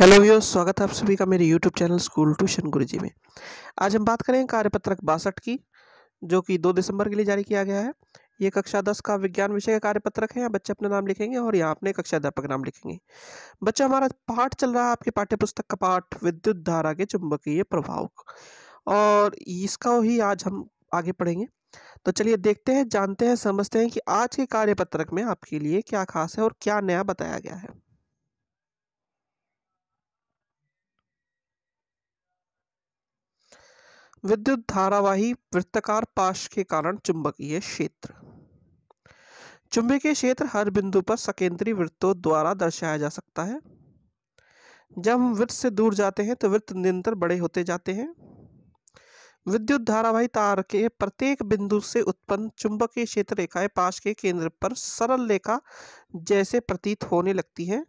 hello भैया स्वागत है आप सभी का मेरे यूट्यूब चैनल स्कूल ट्यूशन गुरु जी में आज हम बात करें कार्यपत्रक बासठ की जो कि दो दिसंबर के लिए जारी किया गया है ये कक्षा दस का विज्ञान विषय का कार्यपत्रक है यहाँ बच्चे अपना नाम लिखेंगे और यहाँ अपने कक्षा अध्यापक नाम लिखेंगे बच्चा हमारा पाठ चल रहा है आपके पाठ्य पुस्तक का पाठ विद्युत धारा के चुंबकीय प्रभाव और इसका ही आज हम आगे पढ़ेंगे तो चलिए देखते हैं जानते हैं समझते हैं कि आज के कार्यपत्रक में आपके लिए क्या खास है और क्या नया बताया गया है विद्युत धारावाही वृत्तकार पाश के कारण चुंबकीय क्षेत्र चुंबकीय क्षेत्र हर बिंदु पर सकेंद्रीय वृत्तों द्वारा दर्शाया जा सकता है जब हम वृत्त से दूर जाते हैं तो वृत्त निरंतर बड़े होते जाते हैं विद्युत धारावाही तार के प्रत्येक बिंदु से उत्पन्न चुंबकीय क्षेत्र रेखाएं पाश के केंद्र पर सरल रेखा जैसे प्रतीत होने लगती है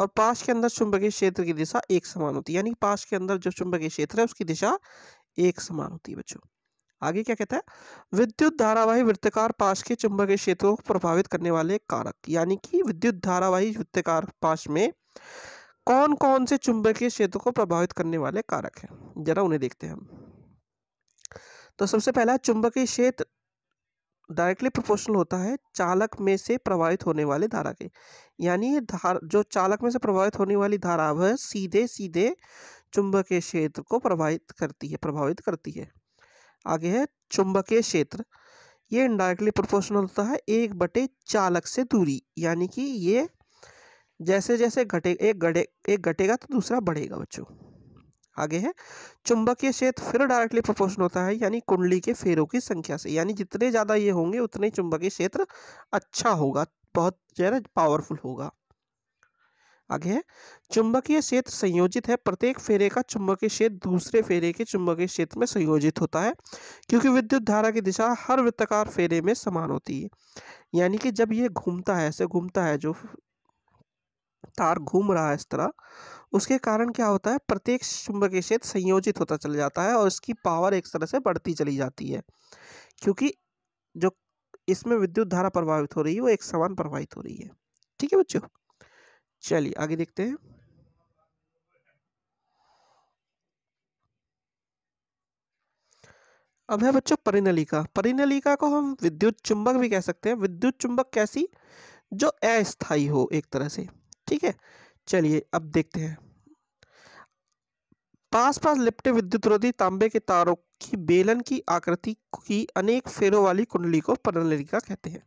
और पाश के अंदर चुंबकीय क्षेत्र की दिशा एक समान होती है यानी पाश के अंदर जो चुंबकीय क्षेत्र है उसकी दिशा एक समान होती है बच्चों आगे क्या कहता है विद्युत धारावाही वृत्तकार पाश के चुंबकीय क्षेत्रों को प्रभावित करने वाले कारक यानी कि विद्युत धारावाही वृत्तकार पाश में कौन कौन से चुंबकीय क्षेत्रों को प्रभावित करने वाले कारक हैं जरा उन्हें देखते हैं हम तो सबसे पहला चुंबकीय क्षेत्र डायरेक्टली प्रोपोर्शनल होता है चालक में से प्रभावित होने वाले धारा के यानी धार जो चालक में से प्रभावित होने वाली धारा वह सीधे सीधे चुंबकीय क्षेत्र को प्रभावित करती है प्रभावित करती है आगे है चुंबकीय क्षेत्र ये इनडायरेक्टली प्रोपोर्शनल होता है एक बटे चालक से दूरी यानी कि ये जैसे जैसे घटे एक घटे एक घटेगा तो दूसरा बढ़ेगा बच्चों आगे है चुंबकीय क्षेत्र फिर डायरेक्टली प्रोपोर्शनल होता है यानी कुंडली के फेरों की संख्या से यानी जितने ज़्यादा ये होंगे उतने चुंबकीय क्षेत्र अच्छा होगा बहुत ज़्यादा पावरफुल होगा आगे है चुंबकीय क्षेत्र संयोजित है प्रत्येक फेरे का चुंबकीय क्षेत्र दूसरे फेरे के चुंबकीय क्षेत्र में संयोजित होता है क्योंकि विद्युत धारा की दिशा हर वृत्ताकार फेरे में समान होती है यानी कि जब ये घूमता है ऐसे घूमता है जो तार घूम रहा है इस तरह उसके कारण क्या होता है प्रत्येक चुंबकीय क्षेत्र संयोजित होता चला जाता है और इसकी पावर एक तरह से बढ़ती चली जाती है क्योंकि जो इसमें विद्युत धारा प्रभावित हो रही है वो एक समान प्रभावित हो रही है ठीक है बच्चों चलिए आगे देखते हैं अब है बच्चों परिनलिका परिनलिका को हम विद्युत चुंबक भी कह सकते हैं विद्युत चुंबक कैसी जो अस्थाई हो एक तरह से ठीक है चलिए अब देखते हैं पास पास लिपटे विद्युत रोधी तांबे के तारों की बेलन की आकृति की अनेक फेरों वाली कुंडली को परिनलिका कहते हैं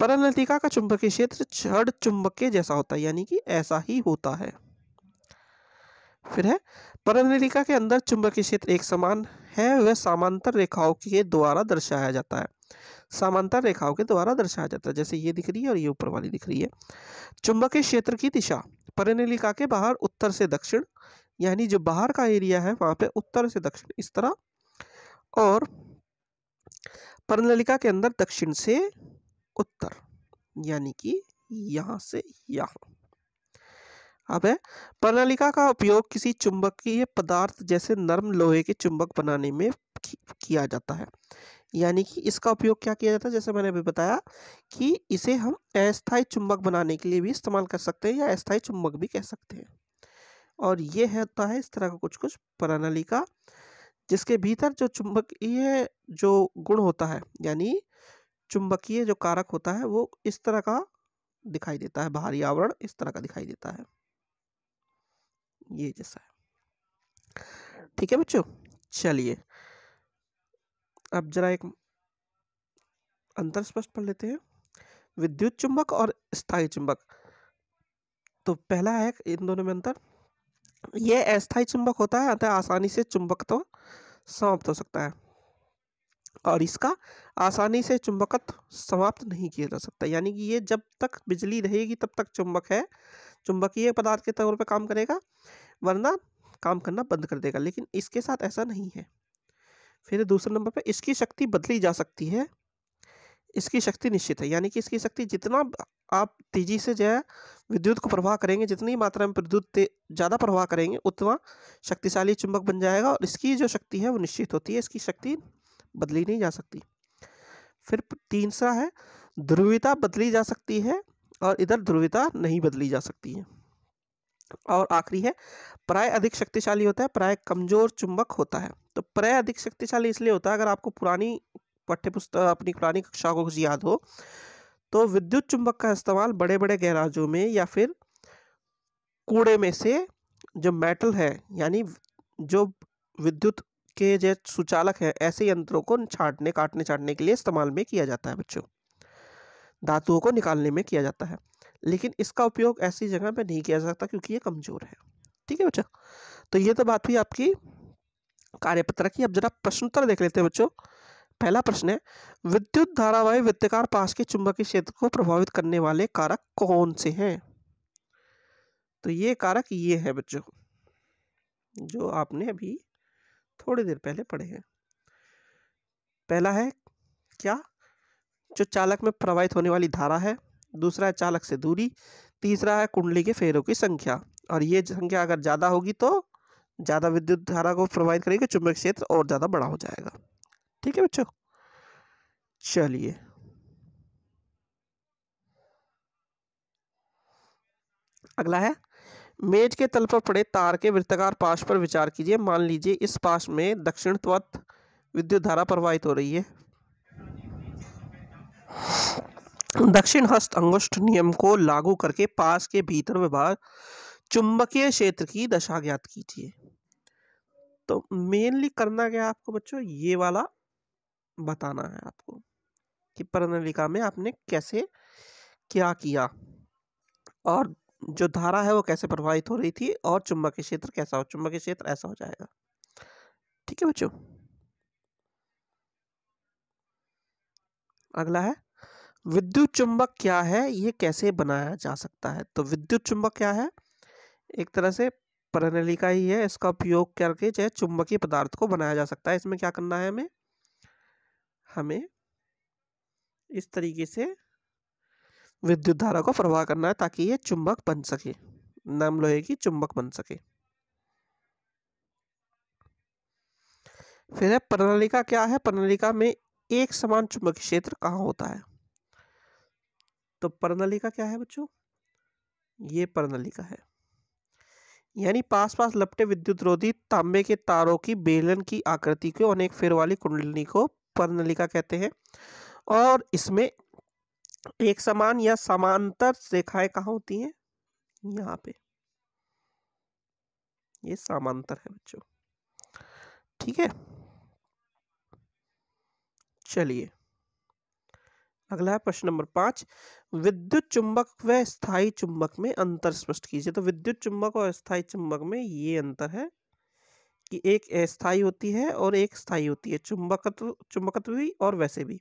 तरल का चुंबकीय क्षेत्र छड़ चुंबक के जैसा होता है यानी कि ऐसा ही होता है फिर है परल के अंदर चुंबकीय क्षेत्र एक समान है वह समांतर रेखाओं के द्वारा दर्शाया जाता है समांतर रेखाओं के द्वारा दर्शाया जाता है जैसे ये दिख रही है और ये ऊपर वाली दिख रही है चुंबकीय क्षेत्र की दिशा परनलिका के बाहर उत्तर से दक्षिण यानी जो बाहर का एरिया है वहां पे उत्तर से दक्षिण इस तरह और परनलिका के अंदर दक्षिण से उत्तर यानी कि यहाँ से यहाँ अब है प्रणालिका का उपयोग किसी चुंबकीय पदार्थ जैसे नर्म लोहे के चुंबक बनाने में किया जाता है यानी कि इसका उपयोग क्या किया जाता है जैसे मैंने अभी बताया कि इसे हम अस्थायी चुंबक बनाने के लिए भी इस्तेमाल कर सकते हैं या अस्थायी चुंबक भी कह सकते हैं और ये होता है इस तरह का कुछ कुछ प्रणाली का जिसके भीतर जो चुंबकीय जो गुण होता है यानी चुंबकीय जो कारक होता है वो इस तरह का दिखाई देता है बाहरी आवरण इस तरह का दिखाई देता है ये जैसा है ठीक है बच्चों चलिए अब जरा एक अंतर स्पष्ट पढ़ लेते हैं विद्युत चुंबक और स्थायी चुंबक तो पहला है इन दोनों में अंतर यह अस्थायी चुंबक होता है अतः आसानी से चुंबक तो समाप्त हो सकता है और इसका आसानी से चुंबकत्व समाप्त नहीं किया जा सकता यानी कि ये जब तक बिजली रहेगी तब तक चुंबक है चुंबकीय पदार्थ के तौर पर काम करेगा वरना काम करना बंद कर देगा लेकिन इसके साथ ऐसा नहीं है फिर दूसरे नंबर पर इसकी शक्ति बदली जा सकती है इसकी शक्ति निश्चित है यानी कि इसकी शक्ति जितना आप तेजी से जो है विद्युत को प्रवाह करेंगे जितनी मात्रा में विद्युत ज़्यादा प्रवाह करेंगे उतना शक्तिशाली चुंबक बन जाएगा और इसकी जो शक्ति है वो निश्चित होती है इसकी शक्ति बदली नहीं जा सकती फिर तीसरा है ध्रुवीता बदली जा सकती है और इधर ध्रुविता नहीं बदली जा सकती है और आखिरी है प्राय अधिक शक्तिशाली होता है प्राय कमजोर चुंबक होता है तो प्राय अधिक शक्तिशाली इसलिए होता है अगर आपको पुरानी पाठ्यपुस्तक अपनी पुरानी कक्षा को याद हो तो विद्युत चुंबक का इस्तेमाल बड़े बड़े गैराजों में या फिर कूड़े में से जो मेटल है यानी जो विद्युत के जो सुचालक हैं ऐसे यंत्रों को छाटने काटने छाटने के लिए इस्तेमाल में किया जाता है बच्चों धातुओं को निकालने में किया जाता है लेकिन इसका उपयोग ऐसी जगह पर नहीं किया सकता क्योंकि ये कमज़ोर है ठीक है बच्चा तो ये तो बात हुई आपकी कार्यपत्र की अब जरा प्रश्नोत्तर देख लेते हैं बच्चों पहला प्रश्न है विद्युत धारावाही वित्तकार पास के चुंबकीय क्षेत्र को प्रभावित करने वाले कारक कौन से हैं तो ये कारक ये है बच्चों जो आपने अभी थोड़ी देर पहले पढ़े हैं पहला है क्या जो चालक में प्रवाहित होने वाली धारा है दूसरा है चालक से दूरी तीसरा है कुंडली के फेरों की संख्या और ये संख्या अगर ज़्यादा होगी तो ज़्यादा विद्युत धारा को प्रवाहित करेगी चुंबक क्षेत्र और ज़्यादा बड़ा हो जाएगा ठीक है बच्चों चलिए अगला है मेज के तल पर पड़े तार के वृत्ताकार पाश पर विचार कीजिए मान लीजिए इस पाश में दक्षिणत्वत विद्युत धारा प्रवाहित हो रही है दक्षिण हस्त अंगुष्ठ नियम को लागू करके पास के भीतर विभाग चुंबकीय क्षेत्र की दशा ज्ञात कीजिए तो मेनली करना क्या आपको बच्चों ये वाला बताना है आपको कि प्रणालिका में आपने कैसे क्या किया और जो धारा है वो कैसे प्रभावित हो रही थी और चुंबकीय क्षेत्र कैसा हो चुंबकीय क्षेत्र ऐसा हो जाएगा ठीक है बच्चों अगला है विद्युत चुंबक क्या है ये कैसे बनाया जा सकता है तो विद्युत चुंबक क्या है एक तरह से प्रणाली का ही है इसका उपयोग करके जो है चुंबकीय पदार्थ को बनाया जा सकता है इसमें क्या करना है हमें हमें इस तरीके से विद्युत धारा को प्रवाह करना है ताकि ये चुंबक बन सके नम लोहे की चुंबक बन सके फिर है प्रणालिका क्या है प्रणालिका में एक समान चुंबक क्षेत्र कहाँ होता है तो प्रणालिका क्या है बच्चों ये प्रणालिका है यानी पास पास लपटे विद्युत रोधी तांबे के तारों की बेलन की आकृति को अनेक फेर वाली कुंडली को पर्णलिका कहते हैं और इसमें एक समान या समांतर रेखाएं कहा होती हैं यहाँ पे ये समांतर है बच्चों ठीक है चलिए अगला है प्रश्न नंबर पांच विद्युत चुंबक व स्थायी चुंबक में अंतर स्पष्ट कीजिए तो विद्युत चुंबक और स्थायी चुंबक में ये अंतर है कि एक अस्थायी होती है और एक स्थायी होती है चुंबकत्व चुंबकत्व भी और वैसे भी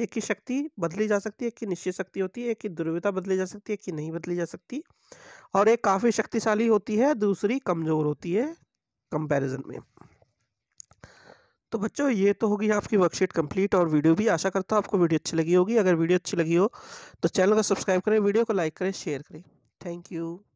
एक की शक्ति बदली जा सकती है एक की निश्चित शक्ति होती है एक की दुर्व्यता बदली जा सकती है एक की नहीं बदली जा सकती और एक काफ़ी शक्तिशाली होती है दूसरी कमज़ोर होती है कंपैरिजन में तो बच्चों ये तो होगी आपकी वर्कशीट कंप्लीट और वीडियो भी आशा करता हूँ आपको वीडियो अच्छी लगी होगी अगर वीडियो अच्छी लगी हो तो चैनल को सब्सक्राइब करें वीडियो को लाइक करें शेयर करें थैंक यू